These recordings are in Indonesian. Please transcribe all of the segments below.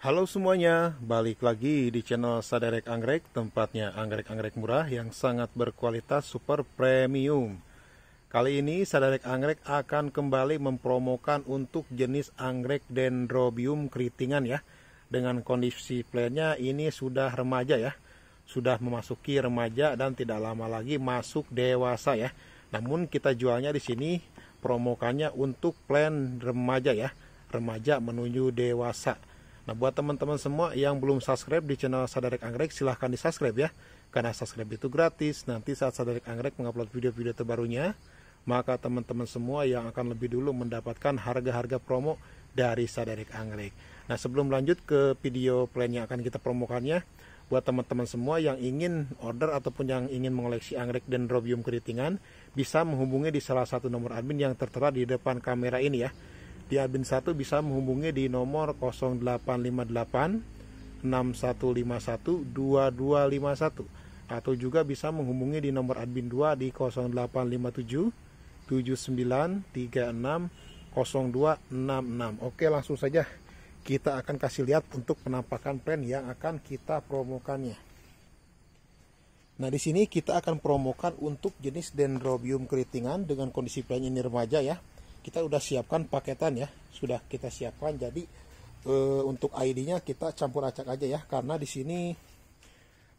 Halo semuanya, balik lagi di channel Saderek Anggrek, tempatnya anggrek-anggrek murah yang sangat berkualitas super premium. Kali ini Saderek Anggrek akan kembali mempromokan untuk jenis anggrek Dendrobium keritingan ya. Dengan kondisi plannya ini sudah remaja ya. Sudah memasuki remaja dan tidak lama lagi masuk dewasa ya. Namun kita jualnya di sini promokannya untuk plan remaja ya. Remaja menuju dewasa Nah buat teman-teman semua yang belum subscribe di channel Sadarek Anggrek silahkan di subscribe ya Karena subscribe itu gratis Nanti saat Sadarek Anggrek mengupload video-video terbarunya Maka teman-teman semua yang akan lebih dulu mendapatkan harga-harga promo dari Sadarek Anggrek Nah sebelum lanjut ke video plan yang akan kita promokannya Buat teman-teman semua yang ingin order ataupun yang ingin mengoleksi anggrek dan keritingan Bisa menghubungi di salah satu nomor admin yang tertera di depan kamera ini ya di admin 1 bisa menghubungi di nomor 0858 6151 2251 atau juga bisa menghubungi di nomor admin 2 di 0857 7936 0266. Oke, langsung saja kita akan kasih lihat untuk penampakan plan yang akan kita promokannya. Nah, di sini kita akan promokan untuk jenis Dendrobium keritingan dengan kondisi plan ini remaja ya kita udah siapkan paketan ya sudah kita siapkan jadi e, untuk ID-nya kita campur acak aja ya karena di sini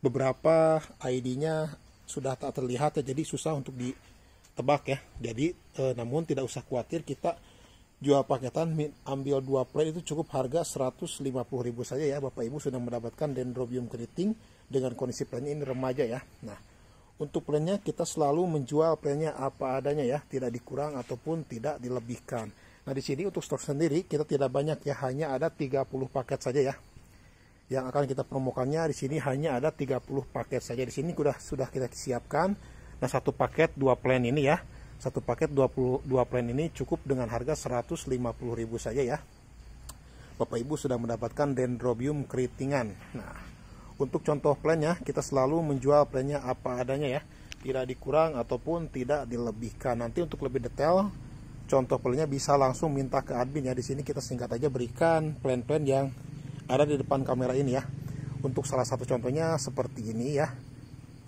beberapa ID-nya sudah tak terlihat ya jadi susah untuk ditebak ya jadi e, namun tidak usah khawatir kita jual paketan ambil dua plate itu cukup harga 150.000 saja ya Bapak Ibu sudah mendapatkan dendrobium keriting dengan kondisi plannya ini remaja ya nah untuk plannya kita selalu menjual plannya apa adanya ya, tidak dikurang ataupun tidak dilebihkan. Nah di sini untuk stok sendiri kita tidak banyak ya, hanya ada 30 paket saja ya. Yang akan kita promokannya di sini hanya ada 30 paket saja. Di sini sudah sudah kita siapkan. Nah satu paket dua plan ini ya, satu paket 22 plan ini cukup dengan harga 150.000 saja ya. Bapak Ibu sudah mendapatkan dendrobium keritingan. Nah, untuk contoh plannya, kita selalu menjual plannya apa adanya ya. Tidak dikurang ataupun tidak dilebihkan. Nanti untuk lebih detail, contoh plannya bisa langsung minta ke admin ya. Di sini kita singkat aja berikan plan-plan yang ada di depan kamera ini ya. Untuk salah satu contohnya seperti ini ya.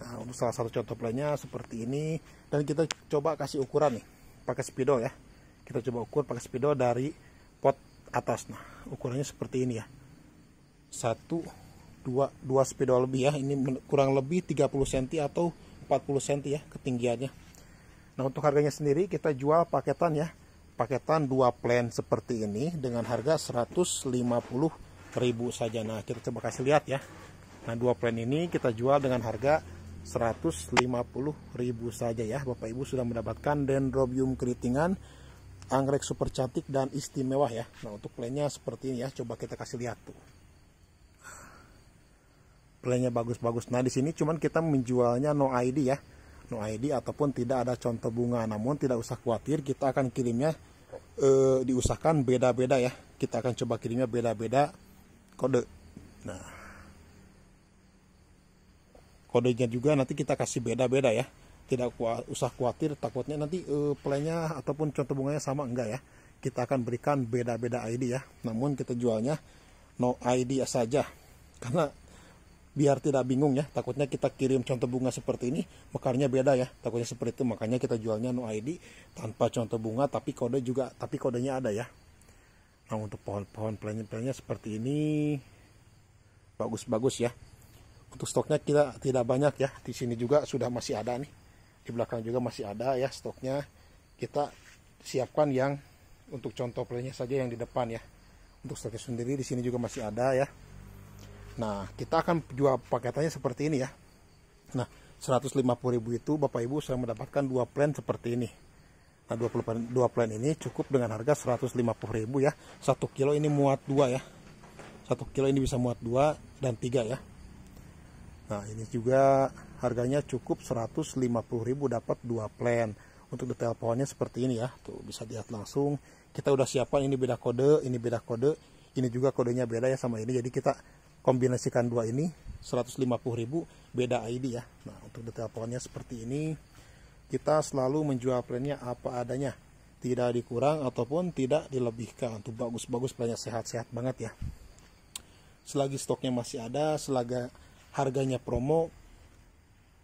Nah, untuk salah satu contoh plannya seperti ini. Dan kita coba kasih ukuran nih, pakai spidol ya. Kita coba ukur pakai spidol dari pot atas. Nah, ukurannya seperti ini ya. Satu dua, dua spidol lebih ya ini kurang lebih 30 cm atau 40 cm ya ketinggiannya nah untuk harganya sendiri kita jual paketan ya paketan dua plan seperti ini dengan harga 150 ribu saja nah kita coba kasih lihat ya nah dua plan ini kita jual dengan harga 150 ribu saja ya Bapak Ibu sudah mendapatkan dendrobium keritingan anggrek super cantik dan istimewa ya nah untuk plannya seperti ini ya coba kita kasih lihat tuh nilainya bagus-bagus. Nah, di sini cuman kita menjualnya no ID ya. No ID ataupun tidak ada contoh bunga. Namun tidak usah khawatir, kita akan kirimnya eh, diusahakan beda-beda ya. Kita akan coba kirimnya beda-beda kode. Nah, kodenya juga nanti kita kasih beda-beda ya. Tidak usah khawatir, takutnya nanti eh, playnya ataupun contoh bunganya sama enggak ya. Kita akan berikan beda-beda ID ya. Namun kita jualnya no ID saja karena biar tidak bingung ya takutnya kita kirim contoh bunga seperti ini mekarnya beda ya takutnya seperti itu makanya kita jualnya no ID tanpa contoh bunga tapi kode juga tapi kodenya ada ya nah untuk pohon-pohon plannya-plannya seperti ini bagus-bagus ya untuk stoknya kita tidak banyak ya di sini juga sudah masih ada nih di belakang juga masih ada ya stoknya kita siapkan yang untuk contoh plannya saja yang di depan ya untuk stoknya sendiri di sini juga masih ada ya Nah, kita akan jual paketannya seperti ini ya. Nah, 150.000 itu Bapak Ibu saya mendapatkan dua plan seperti ini. Nah, dua plan, dua plan ini cukup dengan harga 150.000 ya. satu kilo ini muat dua ya. satu kilo ini bisa muat dua dan tiga ya. Nah, ini juga harganya cukup 150.000 dapat dua plan. Untuk detail pohonnya seperti ini ya. Tuh, bisa lihat langsung. Kita udah siapkan ini beda kode, ini beda kode, ini juga kodenya beda ya sama ini. Jadi kita kombinasikan dua ini 150.000 beda ID ya nah untuk detail pohonnya seperti ini kita selalu menjual plannya apa adanya tidak dikurang ataupun tidak dilebihkan untuk bagus-bagus plannya sehat-sehat banget ya selagi stoknya masih ada selagi harganya promo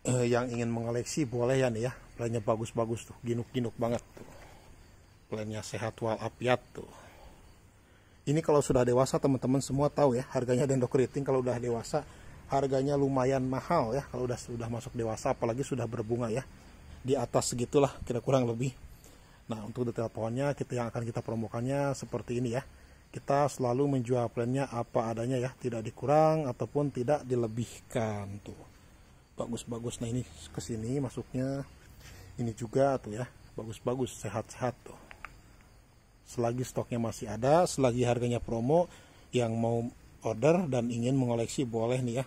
eh, yang ingin mengoleksi boleh ya nih ya plannya bagus-bagus tuh ginuk-ginuk banget tuh plannya sehat walafiat tuh ini kalau sudah dewasa teman-teman semua tahu ya harganya dendrokriting kalau udah dewasa harganya lumayan mahal ya kalau udah sudah masuk dewasa apalagi sudah berbunga ya di atas segitulah kira kurang lebih nah untuk detail pohonnya kita yang akan kita promokannya seperti ini ya kita selalu menjual plannya apa adanya ya tidak dikurang ataupun tidak dilebihkan tuh bagus-bagus nah ini kesini masuknya ini juga tuh ya bagus-bagus sehat-sehat tuh selagi stoknya masih ada selagi harganya promo yang mau order dan ingin mengoleksi boleh nih ya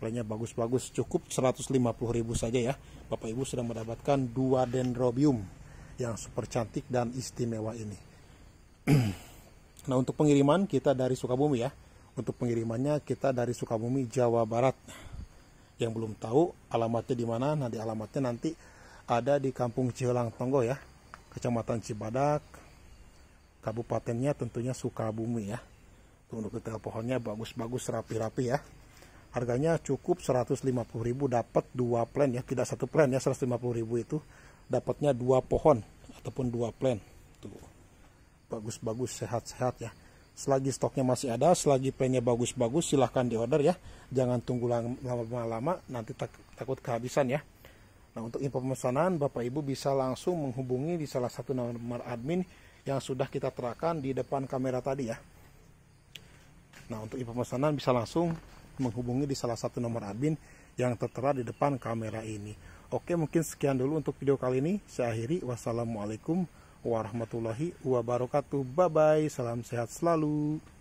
playnya bagus-bagus cukup 150.000 saja ya Bapak Ibu sudah mendapatkan dua dendrobium yang super cantik dan istimewa ini nah untuk pengiriman kita dari Sukabumi ya untuk pengirimannya kita dari Sukabumi Jawa Barat yang belum tahu alamatnya di mana nanti alamatnya nanti ada di Kampung Cihelang Tonggo ya Kecamatan Cibadak kabupatennya tentunya Sukabumi ya untuk detail pohonnya bagus-bagus rapi-rapi ya harganya cukup 150.000 dapat dua plan ya tidak satu plan ya 150.000 itu dapatnya dua pohon ataupun dua plan tuh bagus-bagus sehat-sehat ya selagi stoknya masih ada selagi plannya bagus-bagus silahkan diorder ya jangan tunggu lama-lama nanti tak, takut kehabisan ya Nah untuk info pemesanan Bapak Ibu bisa langsung menghubungi di salah satu nomor admin yang sudah kita terakan di depan kamera tadi ya. Nah, untuk pemesanan bisa langsung menghubungi di salah satu nomor admin yang tertera di depan kamera ini. Oke, mungkin sekian dulu untuk video kali ini. Saya akhiri. Wassalamualaikum warahmatullahi wabarakatuh. Bye-bye. Salam sehat selalu.